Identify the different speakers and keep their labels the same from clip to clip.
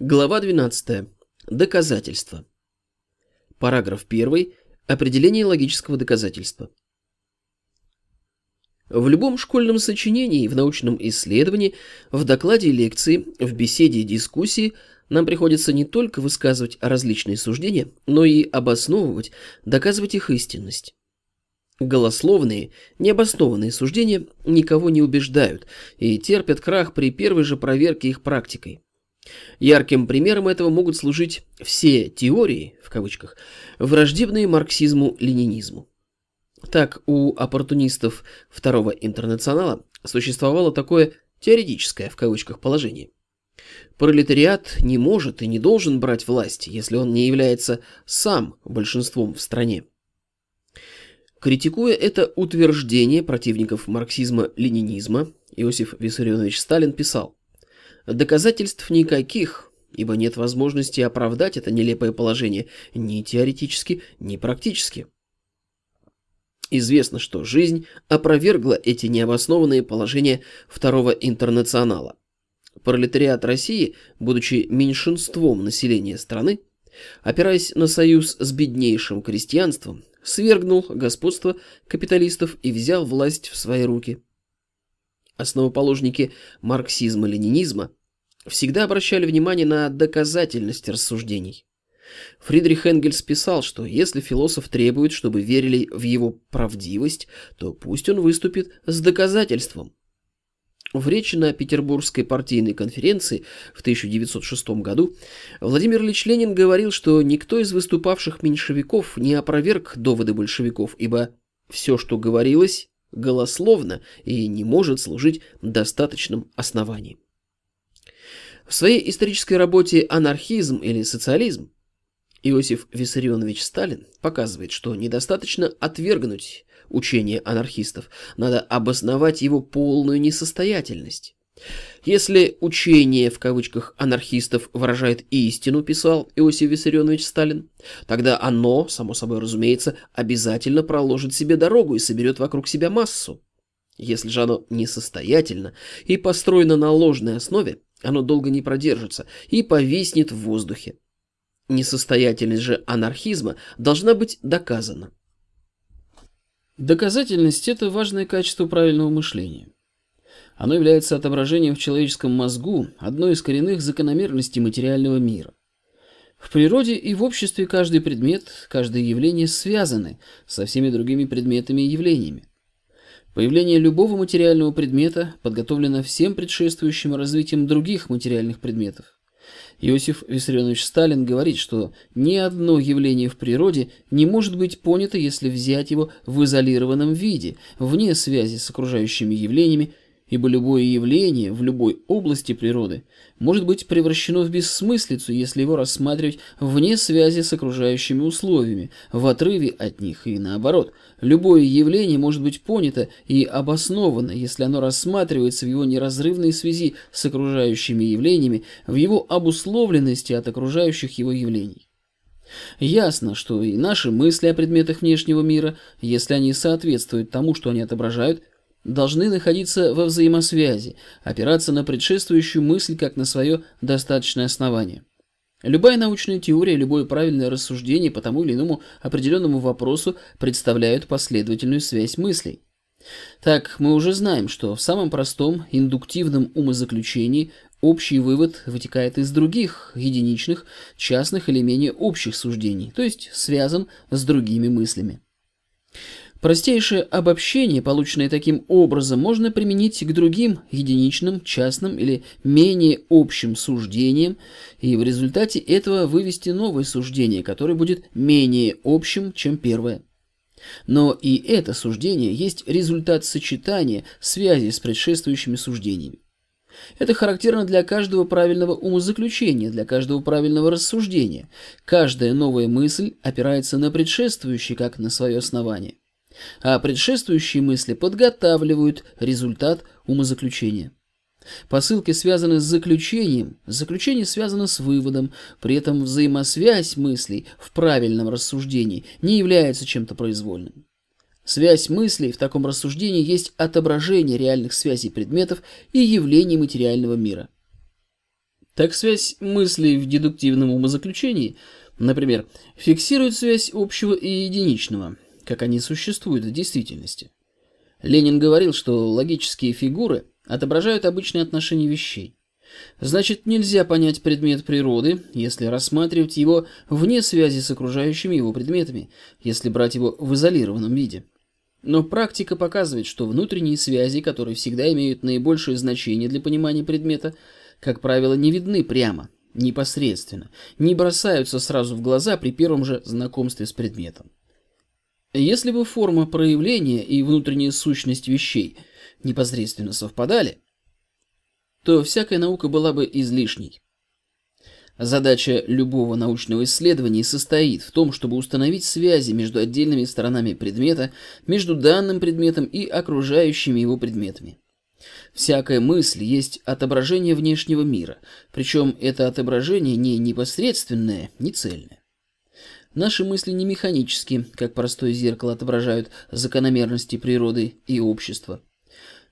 Speaker 1: Глава 12. Доказательства. Параграф 1. Определение логического доказательства. В любом школьном сочинении, в научном исследовании, в докладе лекции, в беседе и дискуссии нам приходится не только высказывать различные суждения, но и обосновывать, доказывать их истинность. Голословные, необоснованные суждения никого не убеждают и терпят крах при первой же проверке их практикой. Ярким примером этого могут служить все теории, в кавычках, враждебные марксизму-ленинизму. Так, у оппортунистов второго интернационала существовало такое «теоретическое» в кавычках положение. Пролетариат не может и не должен брать власть, если он не является сам большинством в стране. Критикуя это утверждение противников марксизма-ленинизма, Иосиф Виссарионович Сталин писал Доказательств никаких, ибо нет возможности оправдать это нелепое положение ни теоретически, ни практически. Известно, что жизнь опровергла эти необоснованные положения второго интернационала. Пролетариат России, будучи меньшинством населения страны, опираясь на союз с беднейшим крестьянством, свергнул господство капиталистов и взял власть в свои руки. Основоположники марксизма-ленинизма всегда обращали внимание на доказательность рассуждений. Фридрих Энгельс писал, что если философ требует, чтобы верили в его правдивость, то пусть он выступит с доказательством. В речи на Петербургской партийной конференции в 1906 году Владимир Ильич Ленин говорил, что никто из выступавших меньшевиков не опроверг доводы большевиков, ибо все, что говорилось, голословно и не может служить достаточным основанием. В своей исторической работе «Анархизм или социализм» Иосиф Виссарионович Сталин показывает, что недостаточно отвергнуть учение анархистов, надо обосновать его полную несостоятельность. Если учение в кавычках анархистов выражает истину, писал Иосиф Виссарионович Сталин, тогда оно, само собой разумеется, обязательно проложит себе дорогу и соберет вокруг себя массу. Если же оно несостоятельно и построено на ложной основе, оно долго не продержится и повиснет в воздухе. Несостоятельность же анархизма должна быть доказана. Доказательность – это важное качество правильного мышления. Оно является отображением в человеческом мозгу одной из коренных закономерностей материального мира. В природе и в обществе каждый предмет, каждое явление связаны со всеми другими предметами и явлениями. Появление любого материального предмета подготовлено всем предшествующим развитием других материальных предметов. Иосиф Виссарионович Сталин говорит, что ни одно явление в природе не может быть понято, если взять его в изолированном виде, вне связи с окружающими явлениями ибо любое явление в любой области природы может быть превращено в бессмыслицу, если его рассматривать вне связи с окружающими условиями, в отрыве от них и наоборот. Любое явление может быть понято и обосновано, если оно рассматривается в его неразрывной связи с окружающими явлениями, в его обусловленности от окружающих его явлений. Ясно, что и наши мысли о предметах внешнего мира, если они соответствуют тому, что они отображают, должны находиться во взаимосвязи, опираться на предшествующую мысль как на свое достаточное основание. Любая научная теория, любое правильное рассуждение по тому или иному определенному вопросу представляют последовательную связь мыслей. Так, мы уже знаем, что в самом простом индуктивном умозаключении общий вывод вытекает из других, единичных, частных или менее общих суждений, то есть связан с другими мыслями. Простейшее обобщение, полученное таким образом, можно применить к другим единичным, частным или менее общим суждениям, и в результате этого вывести новое суждение, которое будет менее общим, чем первое. Но и это суждение есть результат сочетания связи с предшествующими суждениями. Это характерно для каждого правильного умозаключения, для каждого правильного рассуждения. Каждая новая мысль опирается на предшествующий как на свое основание а предшествующие мысли подготавливают результат умозаключения. Посылки связаны с заключением, заключение связано с выводом, при этом взаимосвязь мыслей в правильном рассуждении не является чем-то произвольным. Связь мыслей в таком рассуждении есть отображение реальных связей предметов и явлений материального мира. Так связь мыслей в дедуктивном умозаключении, например, фиксирует связь общего и единичного – как они существуют в действительности. Ленин говорил, что логические фигуры отображают обычные отношения вещей. Значит, нельзя понять предмет природы, если рассматривать его вне связи с окружающими его предметами, если брать его в изолированном виде. Но практика показывает, что внутренние связи, которые всегда имеют наибольшее значение для понимания предмета, как правило, не видны прямо, непосредственно, не бросаются сразу в глаза при первом же знакомстве с предметом. Если бы форма проявления и внутренняя сущность вещей непосредственно совпадали, то всякая наука была бы излишней. Задача любого научного исследования состоит в том, чтобы установить связи между отдельными сторонами предмета, между данным предметом и окружающими его предметами. Всякая мысль есть отображение внешнего мира, причем это отображение не непосредственное, не цельное. Наши мысли не механически, как простое зеркало отображают закономерности природы и общества.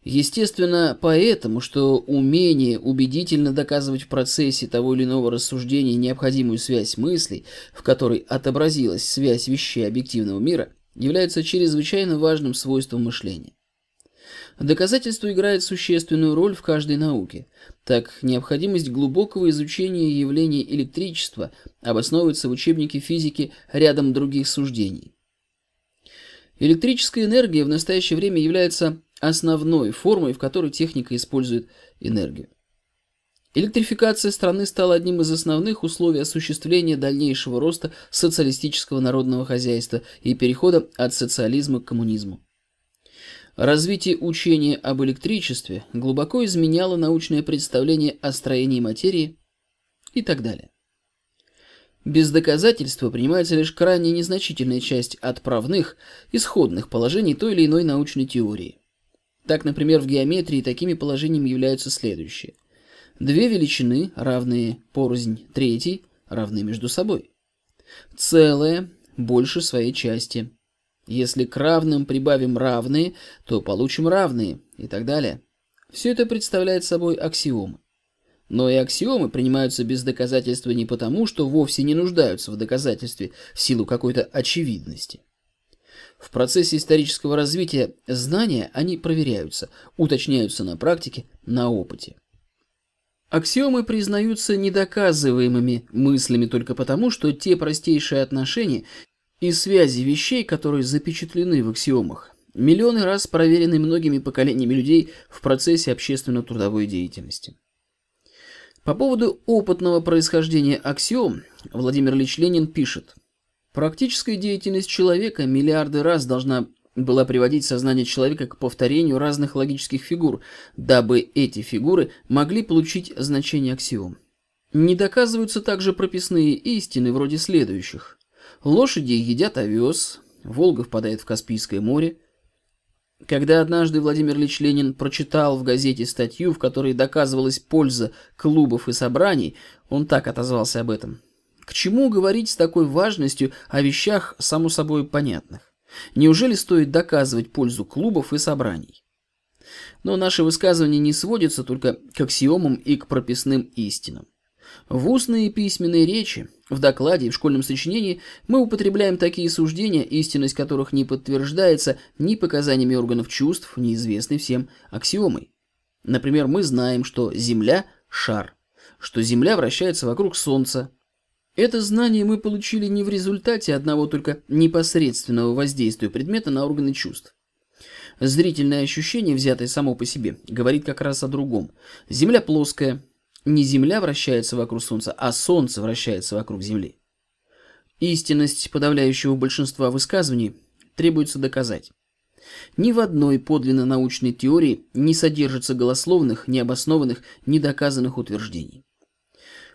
Speaker 1: Естественно, поэтому, что умение убедительно доказывать в процессе того или иного рассуждения необходимую связь мыслей, в которой отобразилась связь вещей объективного мира, является чрезвычайно важным свойством мышления. Доказательство играет существенную роль в каждой науке. Так, необходимость глубокого изучения явлений электричества обосновывается в учебнике физики рядом других суждений. Электрическая энергия в настоящее время является основной формой, в которой техника использует энергию. Электрификация страны стала одним из основных условий осуществления дальнейшего роста социалистического народного хозяйства и перехода от социализма к коммунизму. Развитие учения об электричестве глубоко изменяло научное представление о строении материи и так далее. Без доказательства принимается лишь крайне незначительная часть отправных, исходных положений той или иной научной теории. Так, например, в геометрии такими положениями являются следующие. Две величины, равные порознь третьей, равны между собой. Целое больше своей части – если к равным прибавим равные, то получим равные и так далее. Все это представляет собой аксиомы. Но и аксиомы принимаются без доказательства не потому, что вовсе не нуждаются в доказательстве в силу какой-то очевидности. В процессе исторического развития знания они проверяются, уточняются на практике, на опыте. Аксиомы признаются недоказываемыми мыслями только потому, что те простейшие отношения, и связи вещей, которые запечатлены в аксиомах, миллионы раз проверены многими поколениями людей в процессе общественно-трудовой деятельности. По поводу опытного происхождения аксиом Владимир Ильич Ленин пишет «Практическая деятельность человека миллиарды раз должна была приводить сознание человека к повторению разных логических фигур, дабы эти фигуры могли получить значение аксиом. Не доказываются также прописные истины вроде следующих. Лошади едят овес, Волга впадает в Каспийское море. Когда однажды Владимир Ильич Ленин прочитал в газете статью, в которой доказывалась польза клубов и собраний, он так отозвался об этом. К чему говорить с такой важностью о вещах, само собой, понятных? Неужели стоит доказывать пользу клубов и собраний? Но наше высказывание не сводится только к аксиомам и к прописным истинам. В устной и письменной речи, в докладе и в школьном сочинении мы употребляем такие суждения, истинность которых не подтверждается ни показаниями органов чувств, ни известной всем аксиомой. Например, мы знаем, что Земля – шар, что Земля вращается вокруг Солнца. Это знание мы получили не в результате одного только непосредственного воздействия предмета на органы чувств. Зрительное ощущение, взятое само по себе, говорит как раз о другом. Земля плоская – не Земля вращается вокруг Солнца, а Солнце вращается вокруг Земли. Истинность подавляющего большинства высказываний требуется доказать. Ни в одной подлинно научной теории не содержится голословных, необоснованных, недоказанных утверждений.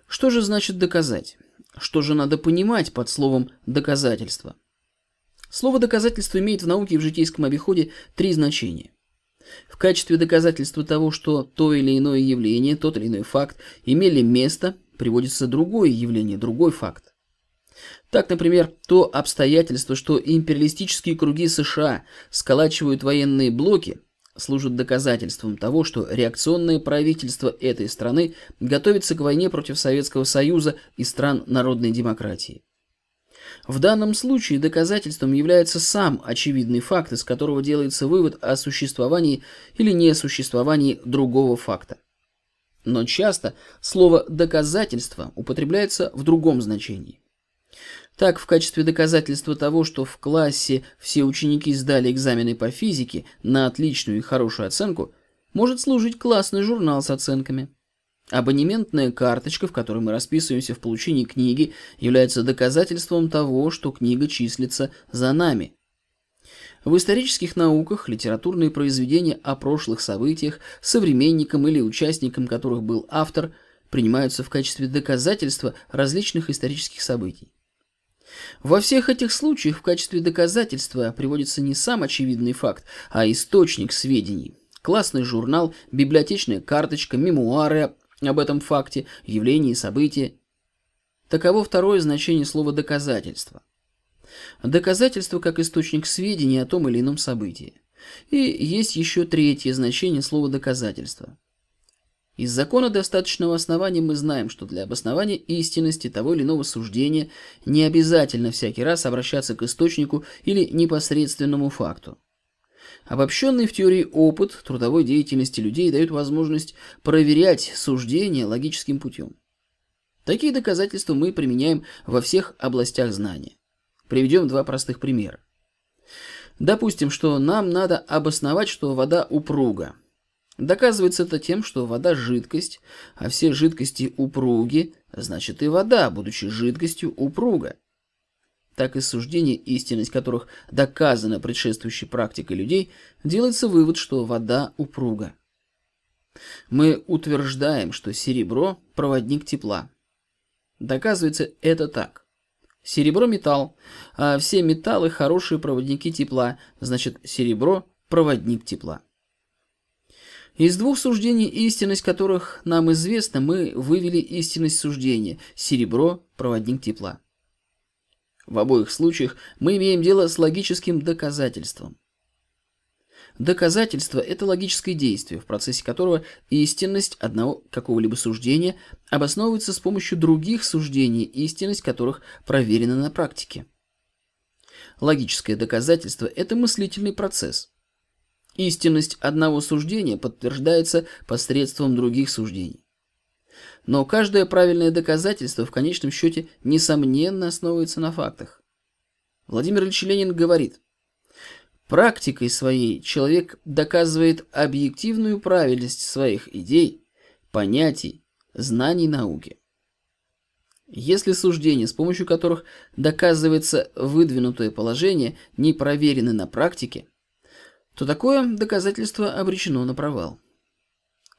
Speaker 1: Что же значит доказать? Что же надо понимать под словом «доказательство»? Слово «доказательство» имеет в науке и в житейском обиходе три значения. В качестве доказательства того, что то или иное явление, тот или иной факт имели место, приводится другое явление, другой факт. Так, например, то обстоятельство, что империалистические круги США сколачивают военные блоки, служит доказательством того, что реакционное правительство этой страны готовится к войне против Советского Союза и стран народной демократии. В данном случае доказательством является сам очевидный факт, из которого делается вывод о существовании или несуществовании другого факта. Но часто слово «доказательство» употребляется в другом значении. Так, в качестве доказательства того, что в классе все ученики сдали экзамены по физике на отличную и хорошую оценку, может служить классный журнал с оценками – Абонементная карточка, в которой мы расписываемся в получении книги, является доказательством того, что книга числится за нами. В исторических науках литературные произведения о прошлых событиях, современником или участником которых был автор, принимаются в качестве доказательства различных исторических событий. Во всех этих случаях в качестве доказательства приводится не сам очевидный факт, а источник сведений – классный журнал, библиотечная карточка, мемуары, об этом факте, явлении, событии. Таково второе значение слова «доказательство». Доказательство как источник сведений о том или ином событии. И есть еще третье значение слова «доказательство». Из закона достаточного основания мы знаем, что для обоснования истинности того или иного суждения не обязательно всякий раз обращаться к источнику или непосредственному факту. Обобщенный в теории опыт трудовой деятельности людей дает возможность проверять суждения логическим путем. Такие доказательства мы применяем во всех областях знания. Приведем два простых примера. Допустим, что нам надо обосновать, что вода упруга. Доказывается это тем, что вода – жидкость, а все жидкости упруги, значит и вода, будучи жидкостью упруга – так и суждений, истинность которых доказана предшествующей практикой людей, делается вывод, что вода упруга. Мы утверждаем, что серебро – проводник тепла. Доказывается это так. Серебро – металл, а все металлы – хорошие проводники тепла, значит серебро – проводник тепла. Из двух суждений, истинность которых нам известна, мы вывели истинность суждения – серебро – проводник тепла. В обоих случаях мы имеем дело с логическим доказательством. Доказательство – это логическое действие, в процессе которого истинность одного какого-либо суждения обосновывается с помощью других суждений, истинность которых проверена на практике. Логическое доказательство – это мыслительный процесс. Истинность одного суждения подтверждается посредством других суждений. Но каждое правильное доказательство в конечном счете несомненно основывается на фактах. Владимир Ильич Ленин говорит, практикой своей человек доказывает объективную правильность своих идей, понятий, знаний науки. Если суждения, с помощью которых доказывается выдвинутое положение, не проверены на практике, то такое доказательство обречено на провал.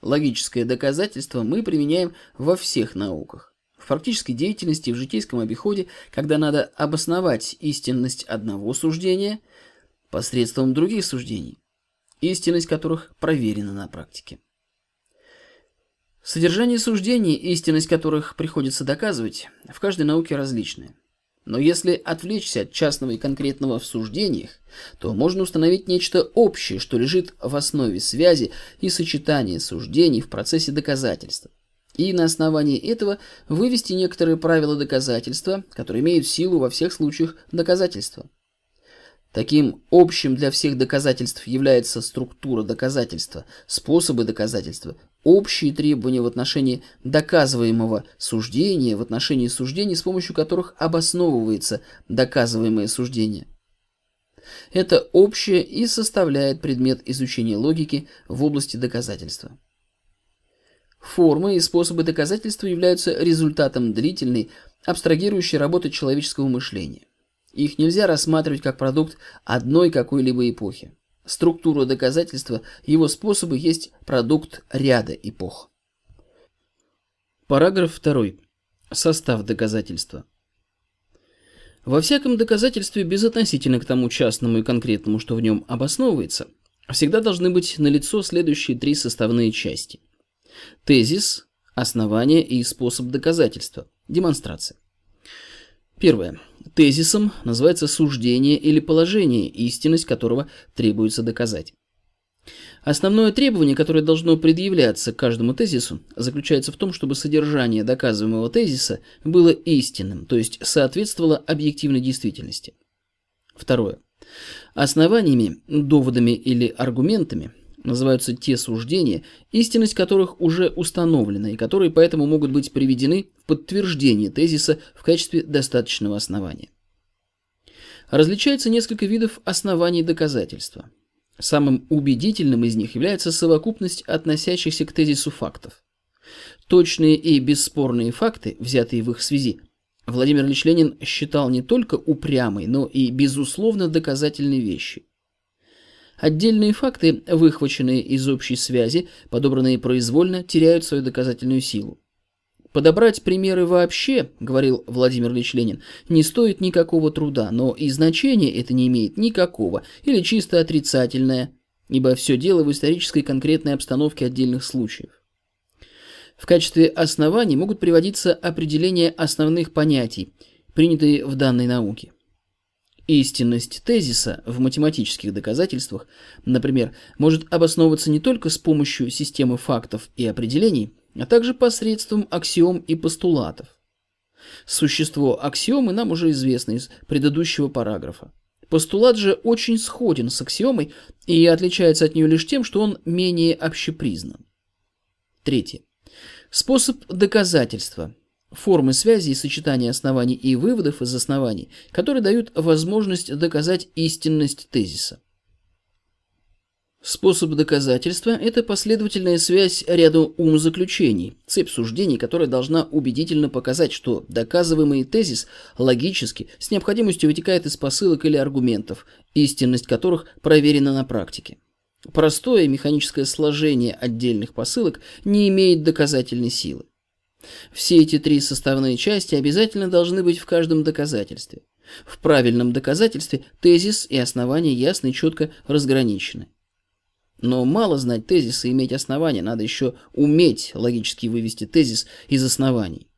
Speaker 1: Логическое доказательство мы применяем во всех науках. В практической деятельности, в житейском обиходе, когда надо обосновать истинность одного суждения посредством других суждений, истинность которых проверена на практике. Содержание суждений, истинность которых приходится доказывать, в каждой науке различное. Но если отвлечься от частного и конкретного в суждениях, то можно установить нечто общее, что лежит в основе связи и сочетания суждений в процессе доказательства. И на основании этого вывести некоторые правила доказательства, которые имеют силу во всех случаях доказательства. Таким общим для всех доказательств является структура доказательства, способы доказательства, общие требования в отношении доказываемого суждения, в отношении суждений, с помощью которых обосновывается доказываемое суждение. Это общее и составляет предмет изучения логики в области доказательства. Формы и способы доказательства являются результатом длительной, абстрагирующей работы человеческого мышления. Их нельзя рассматривать как продукт одной какой-либо эпохи. Структура доказательства, его способы есть продукт ряда эпох. Параграф 2. Состав доказательства. Во всяком доказательстве, безотносительно к тому частному и конкретному, что в нем обосновывается, всегда должны быть налицо следующие три составные части. Тезис, основание и способ доказательства, демонстрация. Первое. Тезисом называется суждение или положение, истинность которого требуется доказать. Основное требование, которое должно предъявляться к каждому тезису, заключается в том, чтобы содержание доказываемого тезиса было истинным, то есть соответствовало объективной действительности. Второе. Основаниями, доводами или аргументами – называются те суждения, истинность которых уже установлена и которые поэтому могут быть приведены в подтверждение тезиса в качестве достаточного основания. Различается несколько видов оснований доказательства. Самым убедительным из них является совокупность относящихся к тезису фактов. Точные и бесспорные факты, взятые в их связи, Владимир Ильич Ленин считал не только упрямой, но и безусловно доказательной вещи – Отдельные факты, выхваченные из общей связи, подобранные произвольно, теряют свою доказательную силу. Подобрать примеры вообще, говорил Владимир Ильич Ленин, не стоит никакого труда, но и значения это не имеет никакого, или чисто отрицательное, ибо все дело в исторической конкретной обстановке отдельных случаев. В качестве оснований могут приводиться определения основных понятий, принятые в данной науке. Истинность тезиса в математических доказательствах, например, может обосновываться не только с помощью системы фактов и определений, а также посредством аксиом и постулатов. Существо аксиомы нам уже известно из предыдущего параграфа. Постулат же очень сходен с аксиомой и отличается от нее лишь тем, что он менее общепризнан. Третье. Способ доказательства – формы связи и сочетания оснований и выводов из оснований, которые дают возможность доказать истинность тезиса. Способ доказательства – это последовательная связь ряда умозаключений, цепь суждений, которая должна убедительно показать, что доказываемый тезис логически с необходимостью вытекает из посылок или аргументов, истинность которых проверена на практике. Простое механическое сложение отдельных посылок не имеет доказательной силы. Все эти три составные части обязательно должны быть в каждом доказательстве. В правильном доказательстве тезис и основание ясно и четко разграничены. Но мало знать тезис и иметь основания, надо еще уметь логически вывести тезис из оснований.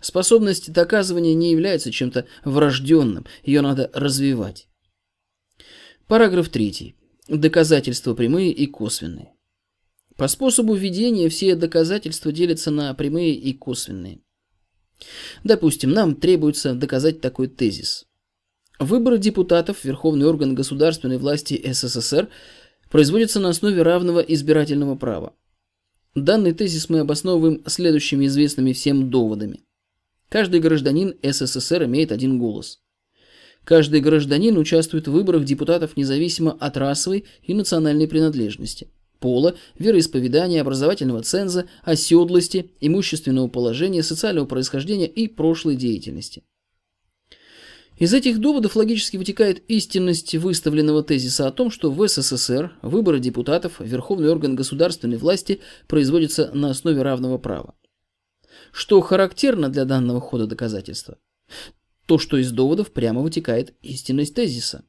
Speaker 1: Способность доказывания не является чем-то врожденным, ее надо развивать. Параграф 3. Доказательства прямые и косвенные. По способу ведения все доказательства делятся на прямые и косвенные. Допустим, нам требуется доказать такой тезис. Выборы депутатов Верховный орган государственной власти СССР производятся на основе равного избирательного права. Данный тезис мы обосновываем следующими известными всем доводами. Каждый гражданин СССР имеет один голос. Каждый гражданин участвует в выборах депутатов независимо от расовой и национальной принадлежности – пола, вероисповедания, образовательного ценза, оседлости, имущественного положения, социального происхождения и прошлой деятельности. Из этих доводов логически вытекает истинность выставленного тезиса о том, что в СССР выборы депутатов, верховный орган государственной власти, производятся на основе равного права. Что характерно для данного хода доказательства? То, что из доводов прямо вытекает истинность тезиса.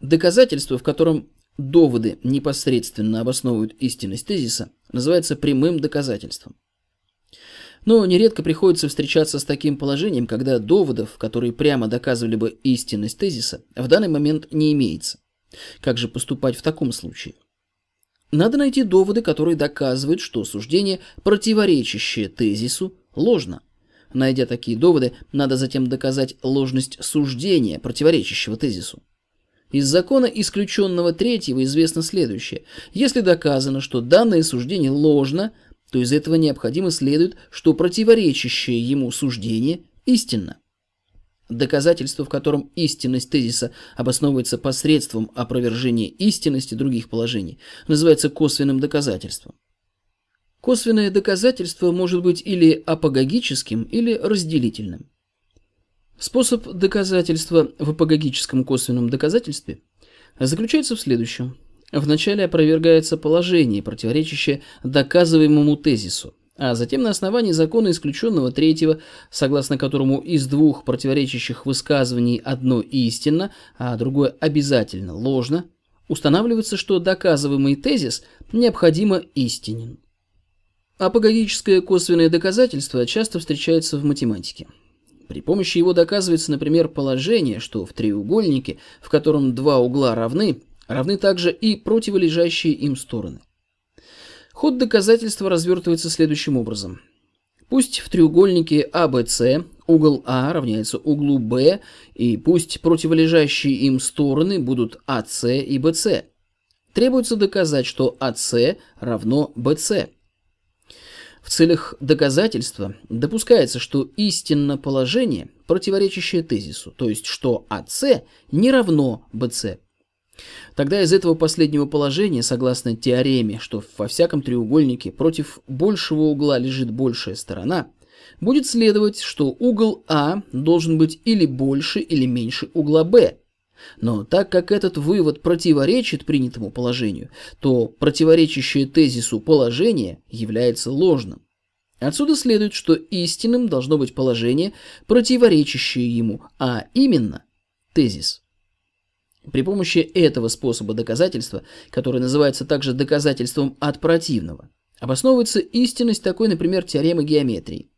Speaker 1: Доказательство, в котором доводы непосредственно обосновывают истинность тезиса, называется прямым доказательством. Но нередко приходится встречаться с таким положением, когда доводов, которые прямо доказывали бы истинность тезиса, в данный момент не имеется. Как же поступать в таком случае? Надо найти доводы, которые доказывают, что суждение, противоречащее тезису, ложно. Найдя такие доводы, надо затем доказать ложность суждения, противоречащего тезису. Из закона исключенного третьего известно следующее. Если доказано, что данное суждение ложно, то из этого необходимо следует, что противоречащее ему суждение истинно. Доказательство, в котором истинность тезиса обосновывается посредством опровержения истинности других положений, называется косвенным доказательством. Косвенное доказательство может быть или апогогическим, или разделительным. Способ доказательства в апогогическом косвенном доказательстве заключается в следующем. Вначале опровергается положение, противоречащее доказываемому тезису, а затем на основании закона исключенного третьего, согласно которому из двух противоречащих высказываний одно истинно, а другое обязательно ложно, устанавливается, что доказываемый тезис необходимо истинен. Апогогическое косвенное доказательство часто встречается в математике – при помощи его доказывается, например, положение, что в треугольнике, в котором два угла равны, равны также и противолежащие им стороны. Ход доказательства развертывается следующим образом. Пусть в треугольнике ABC а угол А равняется углу Б, и пусть противолежащие им стороны будут AC а и BC. Требуется доказать, что AC а равно BC. В целях доказательства допускается, что истинно положение, противоречащее тезису, то есть что АС не равно БС. Тогда из этого последнего положения, согласно теореме, что во всяком треугольнике против большего угла лежит большая сторона, будет следовать, что угол А должен быть или больше или меньше угла Б, но так как этот вывод противоречит принятому положению, то противоречащее тезису положение является ложным. Отсюда следует, что истинным должно быть положение, противоречащее ему, а именно тезис. При помощи этого способа доказательства, который называется также доказательством от противного, обосновывается истинность такой, например, теоремы геометрии.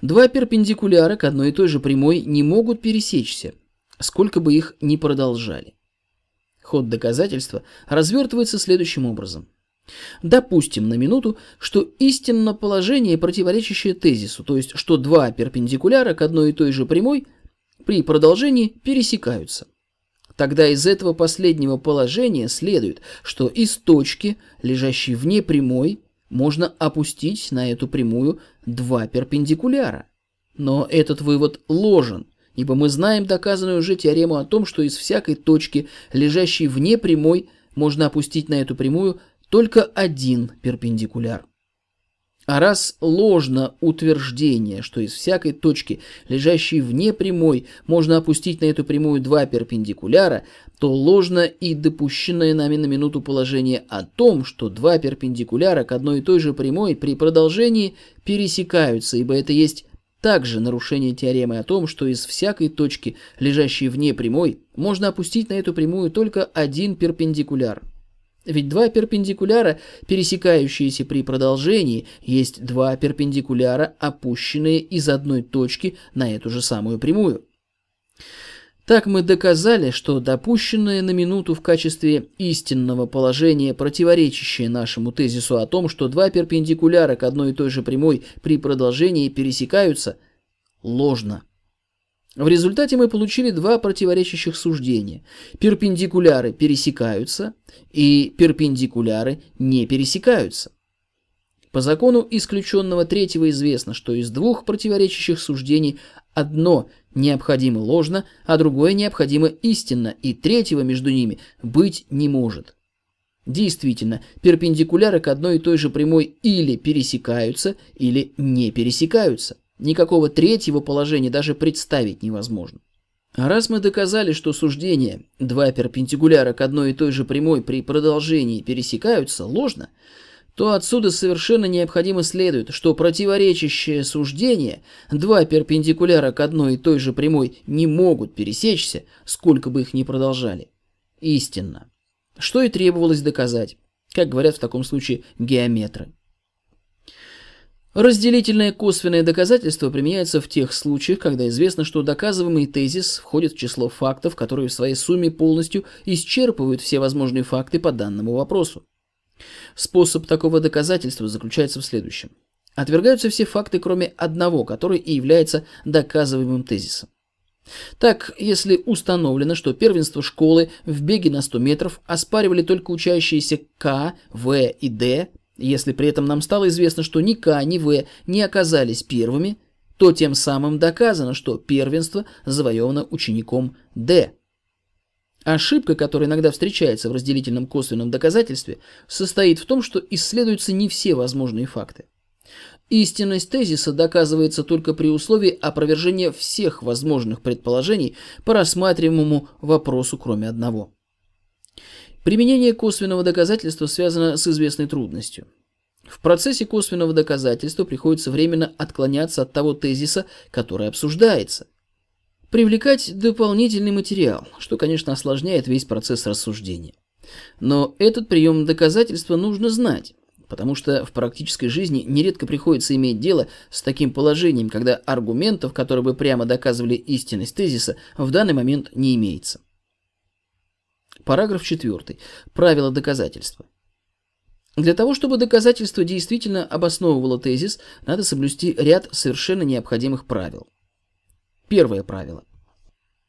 Speaker 1: Два перпендикуляра к одной и той же прямой не могут пересечься, сколько бы их ни продолжали. Ход доказательства развертывается следующим образом. Допустим на минуту, что истинно положение, противоречащее тезису, то есть что два перпендикуляра к одной и той же прямой при продолжении пересекаются. Тогда из этого последнего положения следует, что из точки, лежащей вне прямой, можно опустить на эту прямую два перпендикуляра. Но этот вывод ложен, Ибо мы знаем доказанную уже теорему о том, что из всякой точки, лежащей вне прямой, можно опустить на эту прямую только один перпендикуляр. А раз ложно утверждение, что из всякой точки, лежащей вне прямой, можно опустить на эту прямую два перпендикуляра, то ложно и допущенное нами на минуту положение о том, что два перпендикуляра к одной и той же прямой при продолжении пересекаются, ибо это есть также нарушение теоремы о том, что из всякой точки, лежащей вне прямой, можно опустить на эту прямую только один перпендикуляр. Ведь два перпендикуляра, пересекающиеся при продолжении, есть два перпендикуляра, опущенные из одной точки на эту же самую прямую. Так мы доказали, что допущенное на минуту в качестве истинного положения, противоречащее нашему тезису о том, что два перпендикуляра к одной и той же прямой при продолжении пересекаются, ложно. В результате мы получили два противоречащих суждения. Перпендикуляры пересекаются и перпендикуляры не пересекаются. По закону исключенного третьего известно, что из двух противоречащих суждений одно Необходимо ложно, а другое необходимо истинно, и третьего между ними быть не может. Действительно, перпендикуляры к одной и той же прямой или пересекаются, или не пересекаются. Никакого третьего положения даже представить невозможно. А раз мы доказали, что суждение два перпендикуляра к одной и той же прямой при продолжении пересекаются, ложно – то отсюда совершенно необходимо следует, что противоречащее суждение, два перпендикуляра к одной и той же прямой не могут пересечься, сколько бы их ни продолжали. Истинно. Что и требовалось доказать, как говорят в таком случае геометры. Разделительное косвенное доказательство применяется в тех случаях, когда известно, что доказываемый тезис входит в число фактов, которые в своей сумме полностью исчерпывают все возможные факты по данному вопросу. Способ такого доказательства заключается в следующем. Отвергаются все факты, кроме одного, который и является доказываемым тезисом. Так, если установлено, что первенство школы в беге на 100 метров оспаривали только учащиеся К, В и Д, если при этом нам стало известно, что ни К, ни В не оказались первыми, то тем самым доказано, что первенство завоевано учеником Д – Ошибка, которая иногда встречается в разделительном косвенном доказательстве, состоит в том, что исследуются не все возможные факты. Истинность тезиса доказывается только при условии опровержения всех возможных предположений по рассматриваемому вопросу, кроме одного. Применение косвенного доказательства связано с известной трудностью. В процессе косвенного доказательства приходится временно отклоняться от того тезиса, который обсуждается привлекать дополнительный материал, что, конечно, осложняет весь процесс рассуждения. Но этот прием доказательства нужно знать, потому что в практической жизни нередко приходится иметь дело с таким положением, когда аргументов, которые бы прямо доказывали истинность тезиса, в данный момент не имеется. Параграф 4. Правила доказательства. Для того, чтобы доказательство действительно обосновывало тезис, надо соблюсти ряд совершенно необходимых правил. Первое правило.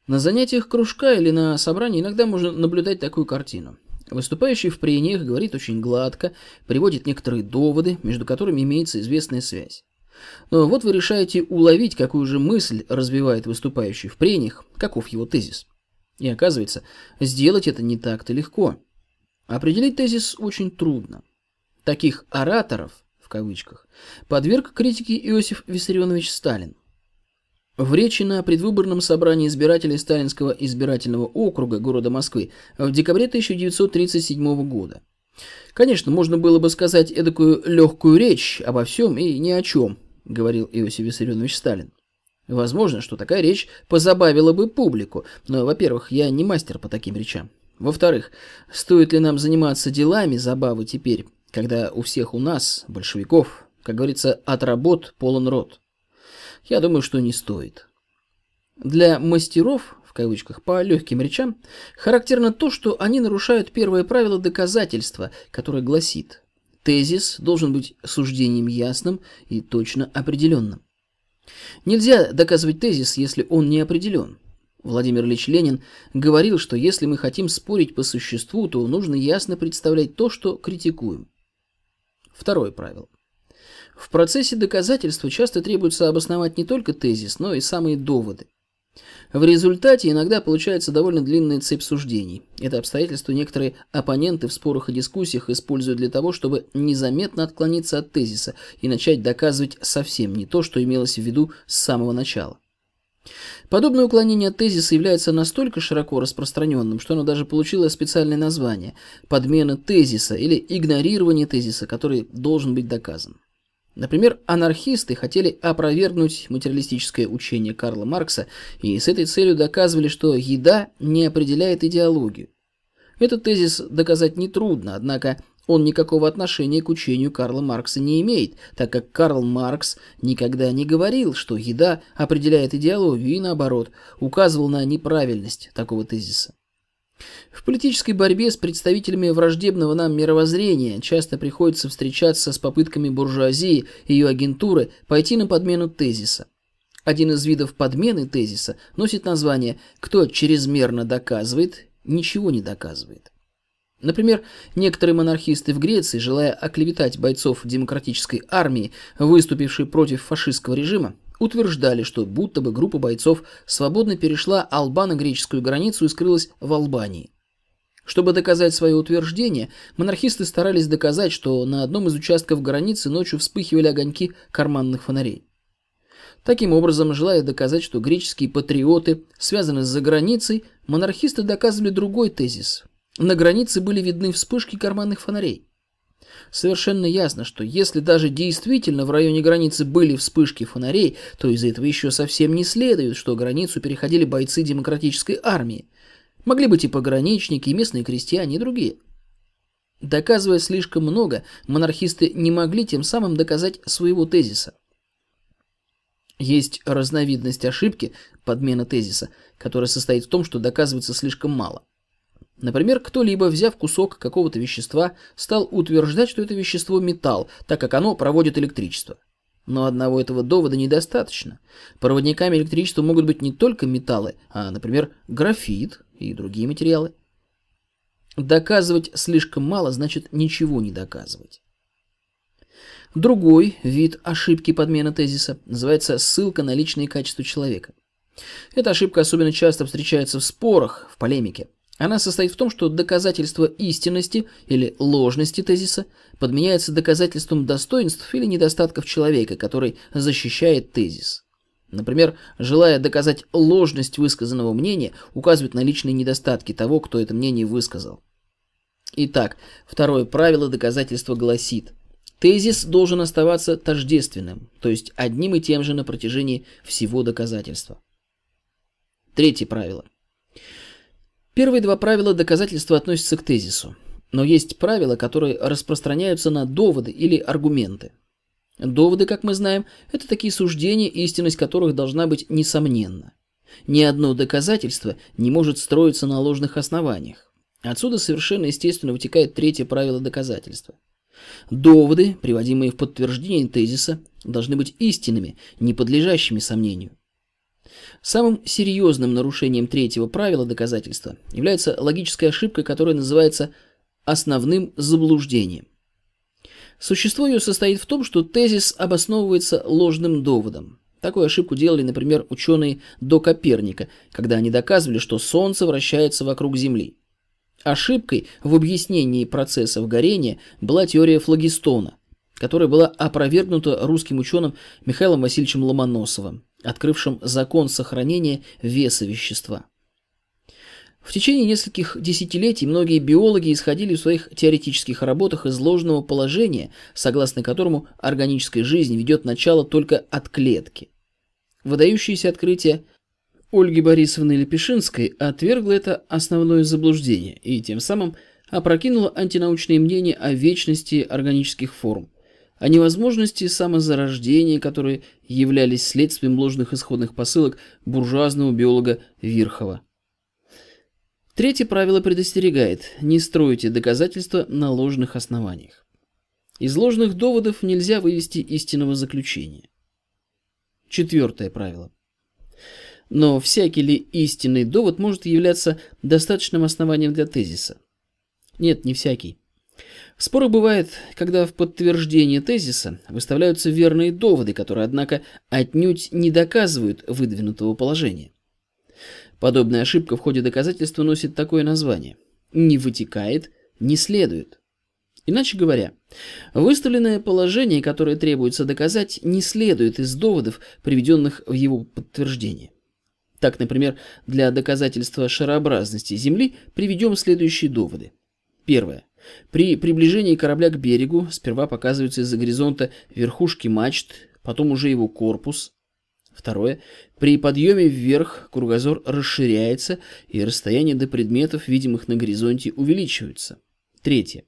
Speaker 1: На занятиях кружка или на собрании иногда можно наблюдать такую картину. Выступающий в прениях говорит очень гладко, приводит некоторые доводы, между которыми имеется известная связь. Но вот вы решаете уловить, какую же мысль развивает выступающий в прениях, каков его тезис. И оказывается, сделать это не так-то легко. Определить тезис очень трудно. Таких «ораторов» в кавычках подверг критике Иосиф Виссарионович Сталин – в речи на предвыборном собрании избирателей Сталинского избирательного округа города Москвы в декабре 1937 года. Конечно, можно было бы сказать эдакую легкую речь обо всем и ни о чем, говорил Иосиф Виссарионович Сталин. Возможно, что такая речь позабавила бы публику, но, во-первых, я не мастер по таким речам. Во-вторых, стоит ли нам заниматься делами забавы теперь, когда у всех у нас, большевиков, как говорится, от работ полон рот? я думаю, что не стоит. Для «мастеров» в кавычках по легким речам характерно то, что они нарушают первое правило доказательства, которое гласит «тезис должен быть суждением ясным и точно определенным». Нельзя доказывать тезис, если он не определен. Владимир Ильич Ленин говорил, что если мы хотим спорить по существу, то нужно ясно представлять то, что критикуем. Второе правило. В процессе доказательства часто требуется обосновать не только тезис, но и самые доводы. В результате иногда получается довольно длинная цепь суждений. Это обстоятельство некоторые оппоненты в спорах и дискуссиях используют для того, чтобы незаметно отклониться от тезиса и начать доказывать совсем не то, что имелось в виду с самого начала. Подобное уклонение от тезиса является настолько широко распространенным, что оно даже получило специальное название – подмена тезиса или игнорирование тезиса, который должен быть доказан. Например, анархисты хотели опровергнуть материалистическое учение Карла Маркса и с этой целью доказывали, что еда не определяет идеологию. Этот тезис доказать нетрудно, однако он никакого отношения к учению Карла Маркса не имеет, так как Карл Маркс никогда не говорил, что еда определяет идеологию и наоборот, указывал на неправильность такого тезиса. В политической борьбе с представителями враждебного нам мировоззрения часто приходится встречаться с попытками буржуазии и ее агентуры пойти на подмену тезиса. Один из видов подмены тезиса носит название «Кто чрезмерно доказывает, ничего не доказывает». Например, некоторые монархисты в Греции, желая оклеветать бойцов демократической армии, выступившей против фашистского режима, утверждали, что будто бы группа бойцов свободно перешла албано-греческую границу и скрылась в Албании. Чтобы доказать свое утверждение, монархисты старались доказать, что на одном из участков границы ночью вспыхивали огоньки карманных фонарей. Таким образом, желая доказать, что греческие патриоты связаны с заграницей, монархисты доказывали другой тезис. На границе были видны вспышки карманных фонарей. Совершенно ясно, что если даже действительно в районе границы были вспышки фонарей, то из этого еще совсем не следует, что границу переходили бойцы демократической армии. Могли быть и пограничники, и местные крестьяне, и другие. Доказывая слишком много, монархисты не могли тем самым доказать своего тезиса. Есть разновидность ошибки, подмена тезиса, которая состоит в том, что доказывается слишком мало – Например, кто-либо, взяв кусок какого-то вещества, стал утверждать, что это вещество металл, так как оно проводит электричество. Но одного этого довода недостаточно. Проводниками электричества могут быть не только металлы, а, например, графит и другие материалы. Доказывать слишком мало значит ничего не доказывать. Другой вид ошибки подмены тезиса называется ссылка на личные качества человека. Эта ошибка особенно часто встречается в спорах, в полемике. Она состоит в том, что доказательство истинности или ложности тезиса подменяется доказательством достоинств или недостатков человека, который защищает тезис. Например, желая доказать ложность высказанного мнения, указывает на личные недостатки того, кто это мнение высказал. Итак, второе правило доказательства гласит – Тезис должен оставаться тождественным, то есть одним и тем же на протяжении всего доказательства. Третье правило. Первые два правила доказательства относятся к тезису, но есть правила, которые распространяются на доводы или аргументы. Доводы, как мы знаем, это такие суждения, истинность которых должна быть несомненна. Ни одно доказательство не может строиться на ложных основаниях. Отсюда совершенно естественно вытекает третье правило доказательства. Доводы, приводимые в подтверждение тезиса, должны быть истинными, не подлежащими сомнению. Самым серьезным нарушением третьего правила доказательства является логическая ошибка, которая называется основным заблуждением. Существо ее состоит в том, что тезис обосновывается ложным доводом. Такую ошибку делали, например, ученые до Коперника, когда они доказывали, что Солнце вращается вокруг Земли. Ошибкой в объяснении процессов горения была теория флагистона, которая была опровергнута русским ученым Михаилом Васильевичем Ломоносовым, открывшим закон сохранения веса вещества. В течение нескольких десятилетий многие биологи исходили в своих теоретических работах из ложного положения, согласно которому органическая жизнь ведет начало только от клетки. Выдающееся открытие Ольги Борисовны Лепешинской отвергло это основное заблуждение и тем самым опрокинуло антинаучные мнения о вечности органических форм о невозможности самозарождения, которые являлись следствием ложных исходных посылок буржуазного биолога Вирхова. Третье правило предостерегает – не стройте доказательства на ложных основаниях. Из ложных доводов нельзя вывести истинного заключения. Четвертое правило. Но всякий ли истинный довод может являться достаточным основанием для тезиса? Нет, не всякий. Споры бывают, когда в подтверждение тезиса выставляются верные доводы, которые, однако, отнюдь не доказывают выдвинутого положения. Подобная ошибка в ходе доказательства носит такое название «не вытекает, не следует». Иначе говоря, выставленное положение, которое требуется доказать, не следует из доводов, приведенных в его подтверждение. Так, например, для доказательства шарообразности Земли приведем следующие доводы. Первое. При приближении корабля к берегу сперва показываются из-за горизонта верхушки мачт, потом уже его корпус. Второе. При подъеме вверх кругозор расширяется, и расстояние до предметов, видимых на горизонте, увеличивается. Третье.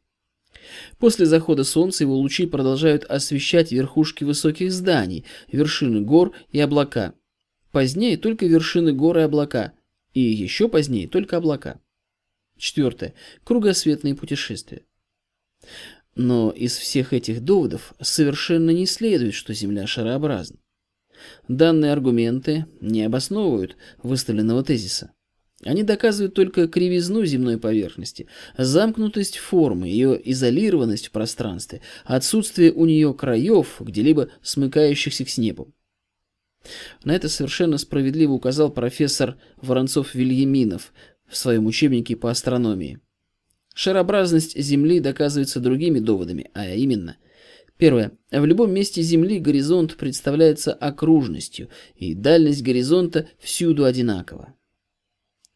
Speaker 1: После захода солнца его лучи продолжают освещать верхушки высоких зданий, вершины гор и облака. Позднее только вершины гор и облака, и еще позднее только облака. Четвертое. Кругосветные путешествия. Но из всех этих доводов совершенно не следует, что Земля шарообразна. Данные аргументы не обосновывают выставленного тезиса. Они доказывают только кривизну земной поверхности, замкнутость формы, ее изолированность в пространстве, отсутствие у нее краев, где-либо смыкающихся к небу. На это совершенно справедливо указал профессор Воронцов-Вильяминов в своем учебнике по астрономии. Шарообразность Земли доказывается другими доводами, а именно – Первое. В любом месте Земли горизонт представляется окружностью, и дальность горизонта всюду одинакова.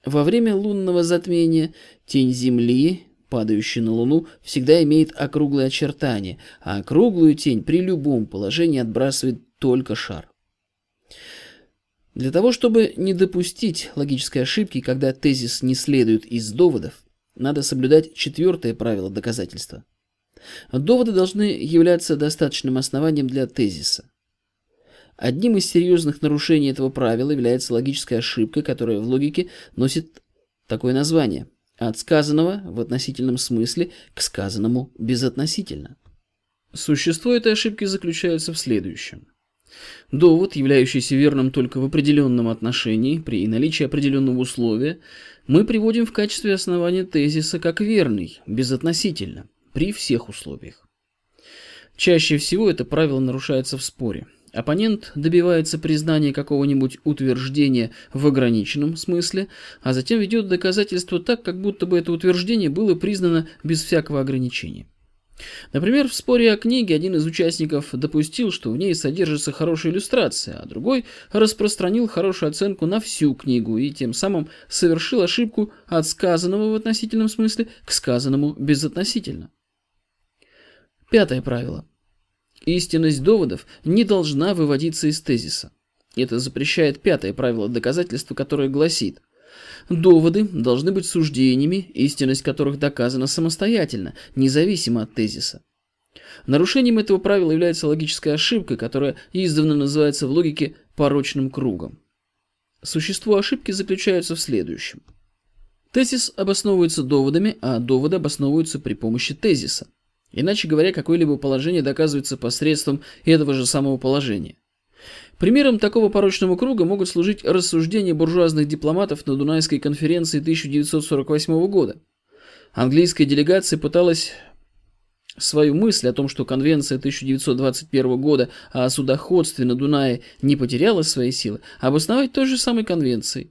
Speaker 1: Во время лунного затмения тень Земли, падающая на Луну, всегда имеет округлые очертания, а округлую тень при любом положении отбрасывает только шар. Для того, чтобы не допустить логической ошибки, когда тезис не следует из доводов, надо соблюдать четвертое правило доказательства. Доводы должны являться достаточным основанием для тезиса. Одним из серьезных нарушений этого правила является логическая ошибка, которая в логике носит такое название – от сказанного в относительном смысле к сказанному безотносительно. Существо этой ошибки заключается в следующем. Довод, являющийся верным только в определенном отношении, при наличии определенного условия, мы приводим в качестве основания тезиса как верный, безотносительно, при всех условиях. Чаще всего это правило нарушается в споре. Оппонент добивается признания какого-нибудь утверждения в ограниченном смысле, а затем ведет доказательство так, как будто бы это утверждение было признано без всякого ограничения. Например, в споре о книге один из участников допустил, что в ней содержится хорошая иллюстрация, а другой распространил хорошую оценку на всю книгу и тем самым совершил ошибку от сказанного в относительном смысле к сказанному безотносительно. Пятое правило. Истинность доводов не должна выводиться из тезиса. Это запрещает пятое правило доказательства, которое гласит – Доводы должны быть суждениями, истинность которых доказана самостоятельно, независимо от тезиса. Нарушением этого правила является логическая ошибка, которая издавна называется в логике порочным кругом. Существо ошибки заключается в следующем. Тезис обосновывается доводами, а доводы обосновываются при помощи тезиса. Иначе говоря, какое-либо положение доказывается посредством этого же самого положения. Примером такого порочного круга могут служить рассуждения буржуазных дипломатов на Дунайской конференции 1948 года. Английская делегация пыталась свою мысль о том, что конвенция 1921 года о судоходстве на Дунае не потеряла своей силы, обосновать той же самой конвенцией.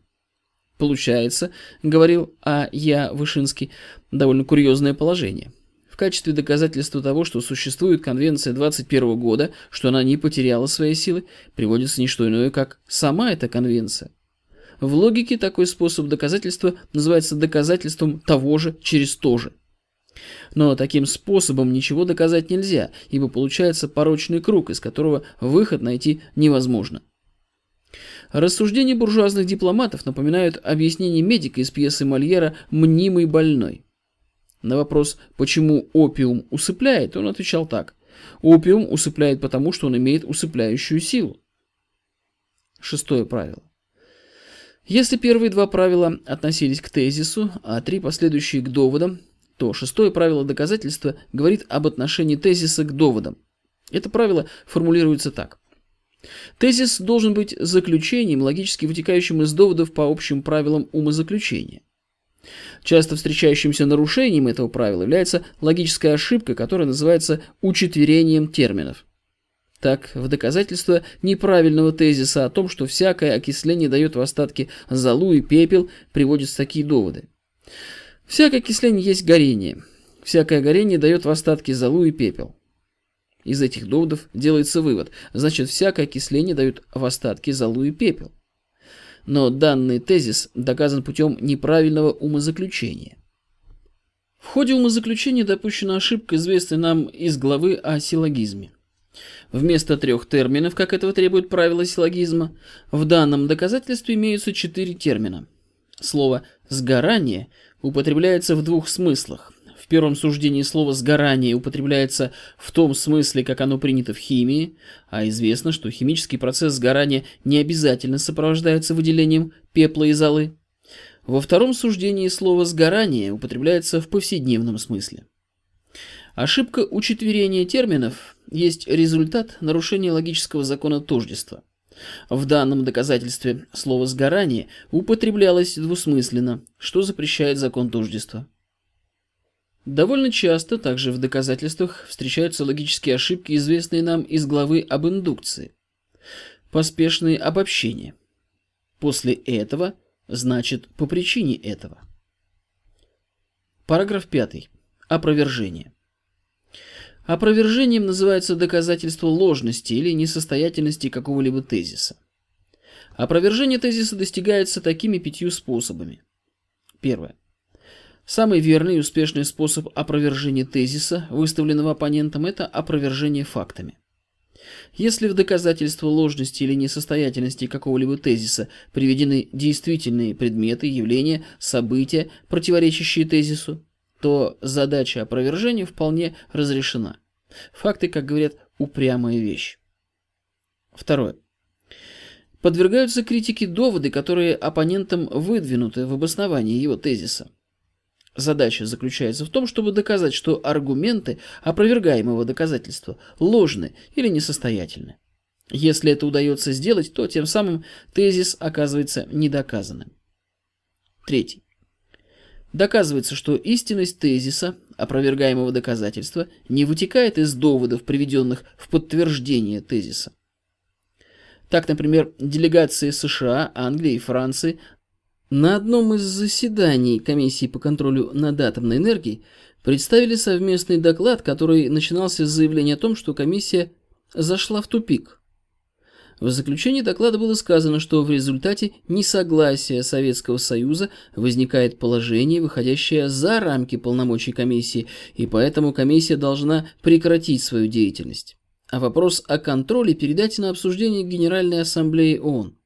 Speaker 1: Получается, говорил А. Я Вышинский, довольно курьезное положение – качестве доказательства того, что существует Конвенция 21 года, что она не потеряла своей силы, приводится не что иное, как сама эта конвенция. В логике такой способ доказательства называется доказательством того же через то же. Но таким способом ничего доказать нельзя, ибо получается порочный круг, из которого выход найти невозможно. Рассуждения буржуазных дипломатов напоминают объяснение медика из пьесы Мольера «Мнимый больной». На вопрос, почему опиум усыпляет, он отвечал так. Опиум усыпляет потому, что он имеет усыпляющую силу. Шестое правило. Если первые два правила относились к тезису, а три последующие к доводам, то шестое правило доказательства говорит об отношении тезиса к доводам. Это правило формулируется так. Тезис должен быть заключением, логически вытекающим из доводов по общим правилам умозаключения. Часто встречающимся нарушением этого правила является логическая ошибка, которая называется учетверением терминов. Так, в доказательство неправильного тезиса о том, что всякое окисление дает в остатке золу и пепел, приводятся такие доводы. Всякое окисление есть горение. Всякое горение дает в остатке золу и пепел. Из этих доводов делается вывод. Значит, всякое окисление дает в остатке золу и пепел но данный тезис доказан путем неправильного умозаключения. В ходе умозаключения допущена ошибка, известная нам из главы о силлогизме. Вместо трех терминов, как этого требует правило силлогизма, в данном доказательстве имеются четыре термина. Слово «сгорание» употребляется в двух смыслах – первом суждении слово «сгорание» употребляется в том смысле, как оно принято в химии, а известно, что химический процесс сгорания не обязательно сопровождается выделением пепла и золы. Во втором суждении слово «сгорание» употребляется в повседневном смысле. Ошибка учетверения терминов есть результат нарушения логического закона тождества. В данном доказательстве слово «сгорание» употреблялось двусмысленно, что запрещает закон тождества. Довольно часто также в доказательствах встречаются логические ошибки, известные нам из главы об индукции. Поспешные обобщения. После этого значит по причине этого. Параграф 5. Опровержение. Опровержением называется доказательство ложности или несостоятельности какого-либо тезиса. Опровержение тезиса достигается такими пятью способами. Первое. Самый верный и успешный способ опровержения тезиса, выставленного оппонентом, это опровержение фактами. Если в доказательство ложности или несостоятельности какого-либо тезиса приведены действительные предметы, явления, события, противоречащие тезису, то задача опровержения вполне разрешена. Факты, как говорят, упрямая вещь. Второе. Подвергаются критике доводы, которые оппонентам выдвинуты в обосновании его тезиса. Задача заключается в том, чтобы доказать, что аргументы опровергаемого доказательства ложны или несостоятельны. Если это удается сделать, то тем самым тезис оказывается недоказанным. Третий. Доказывается, что истинность тезиса, опровергаемого доказательства, не вытекает из доводов, приведенных в подтверждение тезиса. Так, например, делегации США, Англии и Франции на одном из заседаний Комиссии по контролю над атомной энергией представили совместный доклад, который начинался с заявления о том, что комиссия зашла в тупик. В заключении доклада было сказано, что в результате несогласия Советского Союза возникает положение, выходящее за рамки полномочий комиссии, и поэтому комиссия должна прекратить свою деятельность. А вопрос о контроле передать на обсуждение Генеральной Ассамблеи ООН.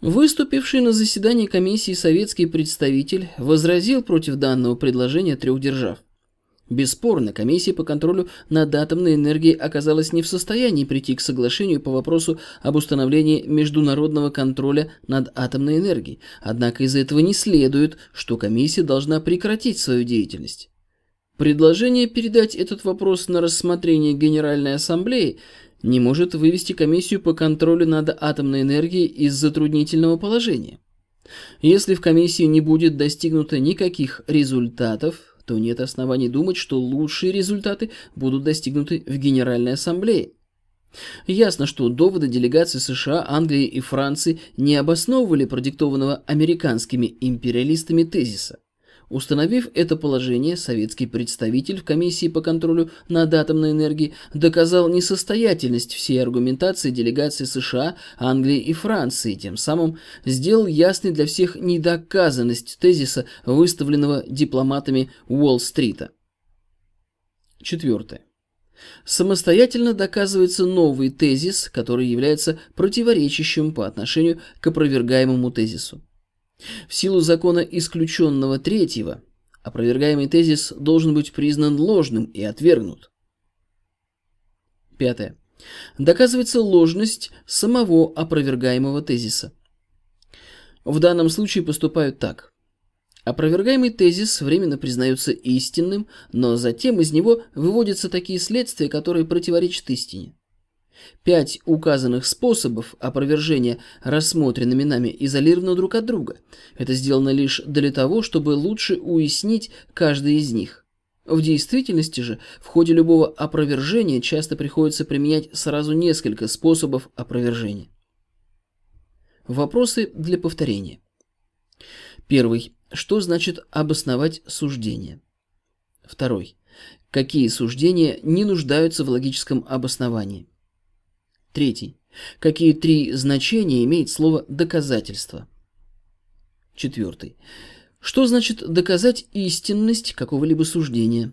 Speaker 1: Выступивший на заседании комиссии советский представитель возразил против данного предложения трех держав. Бесспорно, комиссия по контролю над атомной энергией оказалась не в состоянии прийти к соглашению по вопросу об установлении международного контроля над атомной энергией, однако из этого не следует, что комиссия должна прекратить свою деятельность. Предложение передать этот вопрос на рассмотрение Генеральной Ассамблеи не может вывести комиссию по контролю над атомной энергией из затруднительного положения. Если в комиссии не будет достигнуто никаких результатов, то нет оснований думать, что лучшие результаты будут достигнуты в Генеральной Ассамблее. Ясно, что доводы делегаций США, Англии и Франции не обосновывали продиктованного американскими империалистами тезиса – Установив это положение, советский представитель в комиссии по контролю над атомной энергией доказал несостоятельность всей аргументации делегации США, Англии и Франции, тем самым сделал ясной для всех недоказанность тезиса, выставленного дипломатами Уолл-стрита. Четвертое. Самостоятельно доказывается новый тезис, который является противоречащим по отношению к опровергаемому тезису. В силу закона исключенного третьего, опровергаемый тезис должен быть признан ложным и отвергнут. Пятое. Доказывается ложность самого опровергаемого тезиса. В данном случае поступают так. Опровергаемый тезис временно признается истинным, но затем из него выводятся такие следствия, которые противоречат истине. Пять указанных способов опровержения рассмотренными нами изолированы друг от друга. Это сделано лишь для того, чтобы лучше уяснить каждый из них. В действительности же в ходе любого опровержения часто приходится применять сразу несколько способов опровержения. Вопросы для повторения. Первый. Что значит обосновать суждение? Второй. Какие суждения не нуждаются в логическом обосновании? Третий. Какие три значения имеет слово «доказательство»? Четвертый. Что значит доказать истинность какого-либо суждения?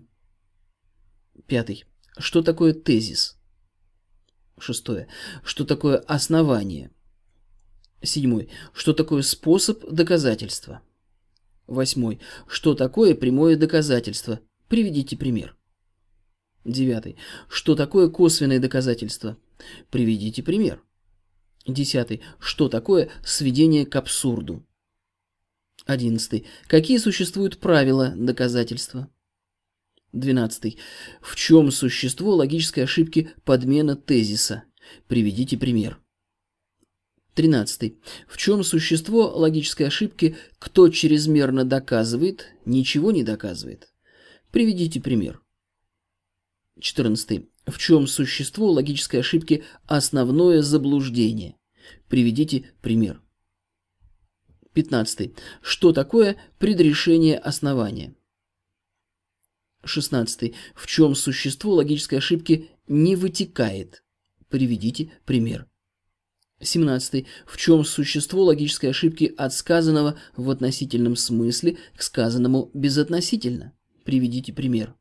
Speaker 1: Пятый. Что такое тезис? Шестое. Что такое основание? Седьмой. Что такое способ доказательства? Восьмой. Что такое прямое доказательство? Приведите пример. Девятый. Что такое косвенное доказательство? Приведите пример. Десятый. Что такое сведение к абсурду? Одиннадцатый. Какие существуют правила доказательства? Двенадцатый. В чем существо логической ошибки подмена тезиса? Приведите пример. Тринадцатый. В чем существо логической ошибки «кто чрезмерно доказывает, ничего не доказывает»? Приведите пример. 14. В чем существо логической ошибки основное заблуждение? Приведите пример. 15. Что такое предрешение основания? 16. В чем существо логической ошибки не вытекает? Приведите пример. 17. В чем существо логической ошибки от сказанного в относительном смысле к сказанному безотносительно? Приведите пример.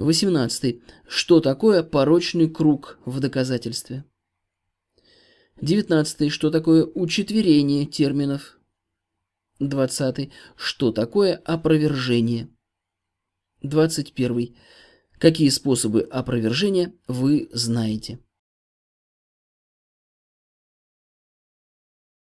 Speaker 1: 18. Что такое порочный круг в доказательстве? 19. Что такое учетверение терминов? 20. Что такое опровержение? 21. Какие способы опровержения вы знаете?